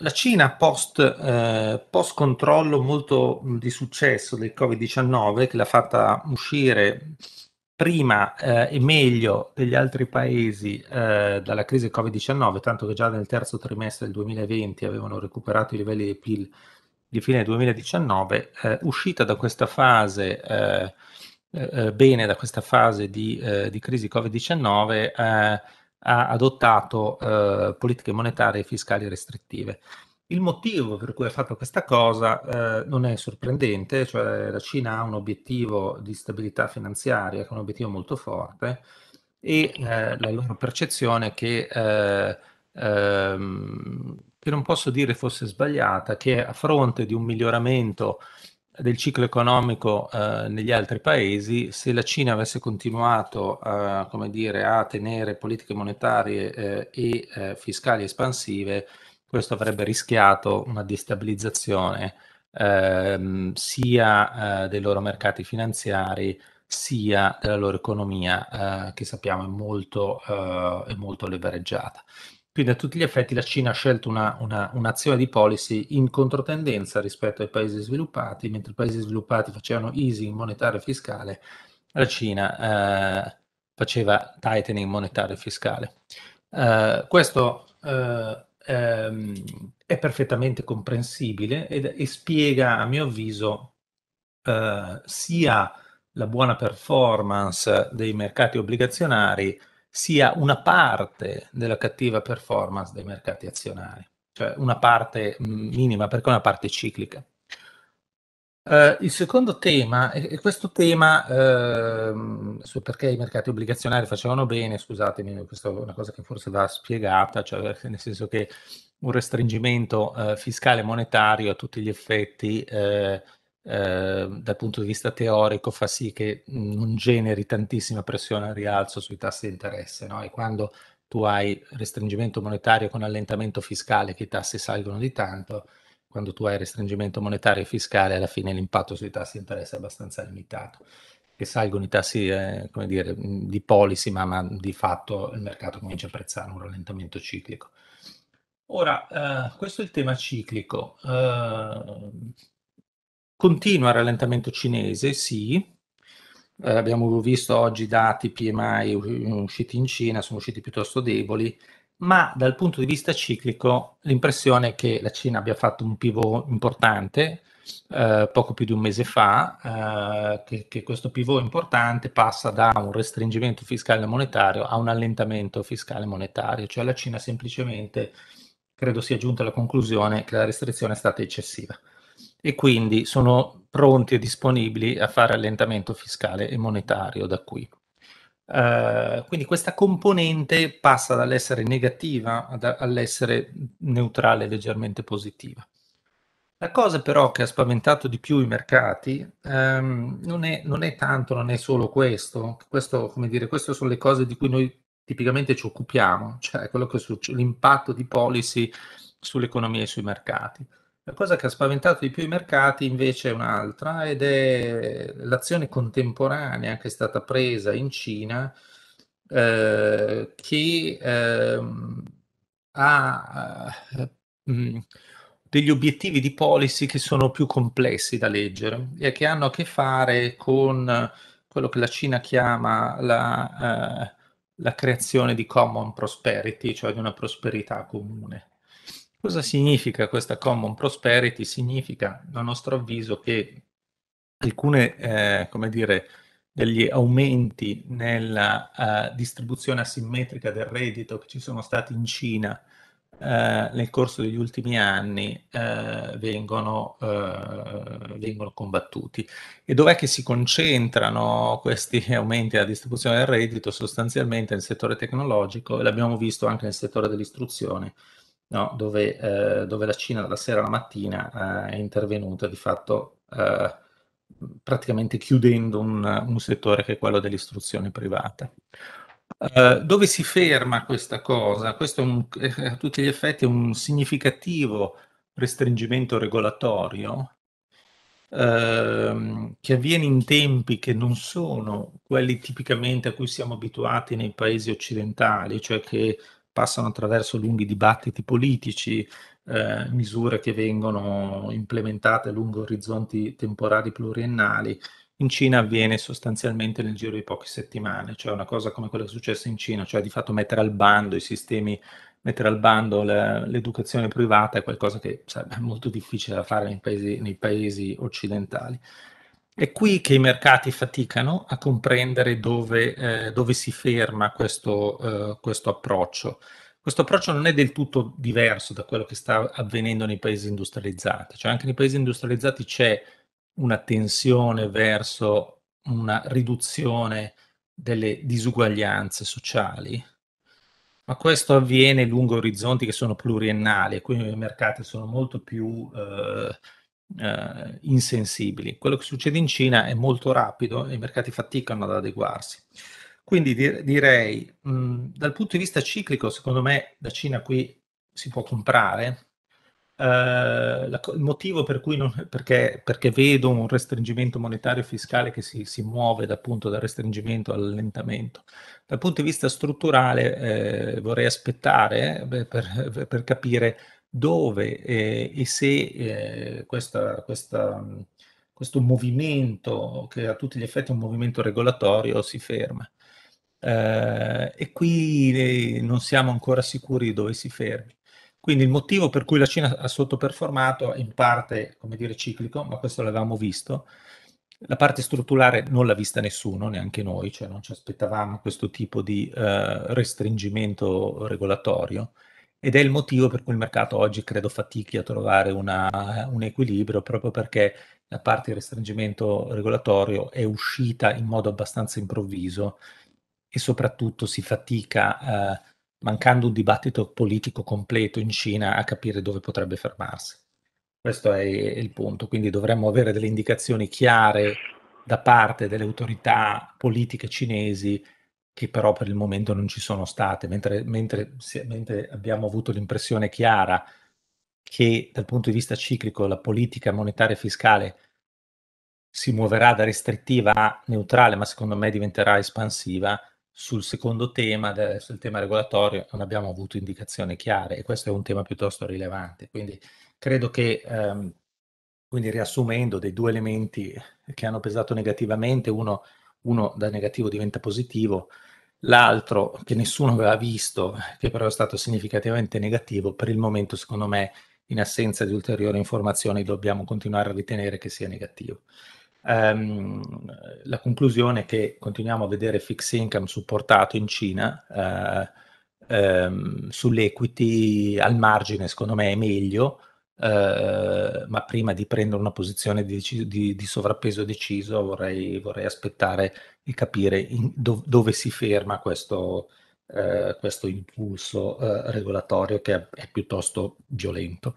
La Cina post, eh, post, controllo molto di successo del Covid-19 che l'ha fatta uscire prima eh, e meglio degli altri paesi eh, dalla crisi Covid-19, tanto che già nel terzo trimestre del 2020 avevano recuperato i livelli di PIL di fine 2019, eh, uscita da questa fase eh, eh, bene, da questa fase di, di crisi Covid-19, ha adottato eh, politiche monetarie e fiscali restrittive. Il motivo per cui ha fatto questa cosa eh, non è sorprendente, cioè la Cina ha un obiettivo di stabilità finanziaria, che è un obiettivo molto forte, e eh, la loro percezione che, eh, ehm, che non posso dire fosse sbagliata, che a fronte di un miglioramento del ciclo economico eh, negli altri paesi, se la Cina avesse continuato eh, dire, a tenere politiche monetarie eh, e eh, fiscali espansive, questo avrebbe rischiato una destabilizzazione ehm, sia eh, dei loro mercati finanziari sia della loro economia eh, che sappiamo è molto, è molto levereggiata. Quindi a tutti gli effetti la Cina ha scelto una, una, un'azione di policy in controtendenza rispetto ai paesi sviluppati, mentre i paesi sviluppati facevano easing monetario e fiscale, la Cina eh, faceva tightening monetario e fiscale. Eh, questo eh, ehm, è perfettamente comprensibile ed, e spiega, a mio avviso, eh, sia la buona performance dei mercati obbligazionari, sia una parte della cattiva performance dei mercati azionari, cioè una parte mm, minima perché è una parte ciclica. Uh, il secondo tema, e questo tema uh, su perché i mercati obbligazionari facevano bene, scusatemi, questa è una cosa che forse va spiegata, cioè eh, nel senso che un restringimento uh, fiscale monetario a tutti gli effetti Ehm, dal punto di vista teorico fa sì che mhmm, non generi tantissima pressione al rialzo sui tassi di interesse. No? E quando tu hai restringimento monetario con allentamento fiscale che i tassi salgono di tanto, quando tu hai restringimento monetario e fiscale alla fine l'impatto sui tassi di interesse è abbastanza limitato. Che salgono i tassi eh, come dire, mhmm, di policy, ma, ma, di fatto il mercato comincia a apprezzare un rallentamento ciclico. Ora, eh, questo è il tema ciclico. Eh, Continua il rallentamento cinese, sì. Eh, abbiamo visto oggi dati PMI usciti in Cina, sono usciti piuttosto deboli, ma dal punto di vista ciclico l'impressione è che la Cina abbia fatto un pivot importante eh, poco più di un mese fa, eh, che, che, questo pivot importante passa da un restringimento fiscale monetario a un allentamento fiscale monetario, cioè la Cina semplicemente credo sia giunta alla conclusione che la restrizione è stata eccessiva e quindi sono pronti e disponibili a fare allentamento fiscale e monetario da qui. Uh, quindi questa componente passa dall'essere negativa ad, all'essere neutrale leggermente positiva. La cosa però che ha spaventato di più i mercati um, non, è, non, è, tanto, non è solo questo, questo come dire, queste sono le cose di cui noi tipicamente ci occupiamo, cioè quello che succede, l'impatto di policy sull'economia e sui mercati. La cosa che ha spaventato di più i mercati invece è un'altra ed è l'azione contemporanea che è stata presa in Cina eh, che ehm, eh, ha mm, mh, degli obiettivi di policy che sono più complessi da leggere e che hanno a che fare con quello che la Cina chiama la, eh, la creazione di common prosperity, cioè di una prosperità comune. Cosa significa questa common prosperity? Significa, a nostro avviso, che alcune, eh, come dire, degli aumenti nella uh, distribuzione asimmetrica del reddito che ci sono stati in Cina uh, nel corso degli ultimi anni uh, vengono, vengono, combattuti. E dov'è che si concentrano questi aumenti alla distribuzione del reddito? Sostanzialmente nel settore tecnologico e l'abbiamo visto anche nel settore dell'istruzione no? dove, eh, dove, la Cina dalla sera alla mattina eh, è intervenuta di fatto eh, praticamente chiudendo un, un, settore che è quello dell'istruzione privata. Eh, dove si ferma questa cosa? Questo è, un, eh, a tutti gli effetti un significativo restringimento regolatorio Ehm, che avviene in tempi che non sono quelli tipicamente a cui siamo abituati nei paesi occidentali, cioè che passano attraverso lunghi dibattiti politici, eh, misure che vengono implementate lungo orizzonti temporali pluriennali. In Cina avviene sostanzialmente nel giro di poche settimane, cioè una cosa come quella che è successa in Cina, cioè di fatto mettere al bando i sistemi, mettere al bando le, l'educazione privata è qualcosa che sarebbe molto difficile da fare nei paesi, nei paesi occidentali. È qui che i mercati faticano a comprendere dove, eh, dove si ferma questo, eh, questo, approccio. Questo approccio non è del tutto diverso da quello che sta avvenendo nei paesi industrializzati, cioè anche nei paesi industrializzati c'è una tensione verso una riduzione delle disuguaglianze sociali, ma questo avviene lungo orizzonti che sono pluriennali, quindi i mercati sono molto più... Eh, eh, insensibili. Quello che succede in Cina è molto rapido e i mercati faticano ad adeguarsi. Quindi di- direi, mh, mm, dal punto di vista ciclico, secondo me la Cina qui si può comprare. Eh, la, il motivo per cui non, perché, perché, vedo un restringimento monetario e fiscale che si, si muove da, appunto dal restringimento all'allentamento. Dal punto di vista strutturale eh, vorrei aspettare eh, per, per capire dove eh, e se eh, questa, questa, questo movimento, che a tutti gli effetti è un movimento regolatorio, si ferma. Eh, e qui eh, non siamo ancora sicuri dove si fermi. Quindi il motivo per cui la Cina ha sottoperformato, è in parte, come dire, ciclico, ma questo l'avevamo visto, la parte strutturale non l'ha vista nessuno, neanche noi, cioè non ci aspettavamo questo tipo di eh, restringimento regolatorio ed è il motivo per cui il mercato oggi credo fatichi a trovare una, un equilibrio, proprio perché la parte di restringimento regolatorio è uscita in modo abbastanza improvviso e soprattutto si fatica, eh, mancando un dibattito politico completo in Cina, a capire dove potrebbe fermarsi. Questo è il punto, quindi dovremmo avere delle indicazioni chiare da parte delle autorità politiche cinesi che però per il momento non ci sono state, mentre, mentre, mentre abbiamo avuto l'impressione chiara che dal punto di vista ciclico la politica monetaria e fiscale si muoverà da restrittiva a neutrale, ma secondo me diventerà espansiva. Sul secondo tema, sul tema regolatorio, non abbiamo avuto indicazioni chiare e questo è un tema piuttosto rilevante. Quindi credo che, ehm, quindi riassumendo dei due elementi che hanno pesato negativamente, uno, uno da negativo diventa positivo, L'altro che nessuno aveva visto, che però è stato significativamente negativo, per il momento secondo me in assenza di ulteriori informazioni dobbiamo continuare a ritenere che sia negativo. Um, la conclusione è che continuiamo a vedere fixed income supportato in Cina, uh, um, sull'equity al margine secondo me è meglio, eh, ma prima di prendere una posizione di, di, di sovrappeso deciso vorrei, vorrei, aspettare e capire in, do, dove si ferma questo, eh, questo impulso eh, regolatorio che è, è piuttosto violento.